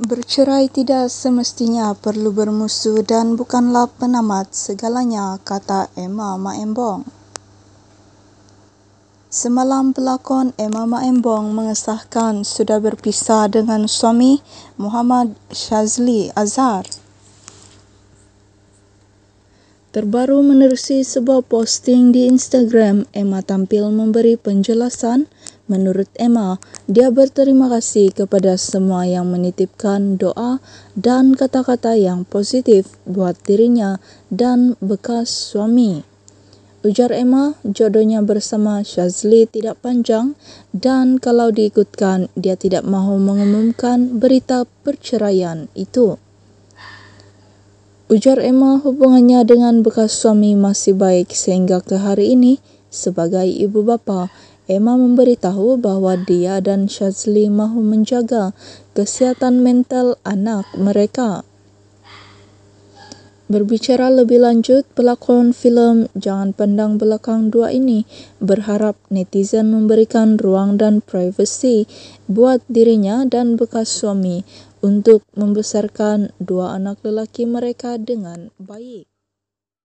Bercerai tidak semestinya perlu bermusuh dan bukanlah penamat segalanya, kata Emma Maembong. Semalam pelakon Emma Maembong mengesahkan sudah berpisah dengan suami Muhammad Shazli Azhar. Terbaru menerusi sebuah posting di Instagram, Emma tampil memberi penjelasan Menurut Emma, dia berterima kasih kepada semua yang menitipkan doa dan kata-kata yang positif buat dirinya dan bekas suami. Ujar Emma, jodohnya bersama Shazli tidak panjang dan kalau diikutkan, dia tidak mahu mengumumkan berita perceraian itu. Ujar Emma, hubungannya dengan bekas suami masih baik sehingga ke hari ini sebagai ibu bapa Emma memberitahu bahawa dia dan Shazli mahu menjaga kesihatan mental anak mereka. Berbicara lebih lanjut, pelakon filem Jangan Pandang Belakang Dua ini berharap netizen memberikan ruang dan privasi buat dirinya dan bekas suami untuk membesarkan dua anak lelaki mereka dengan baik.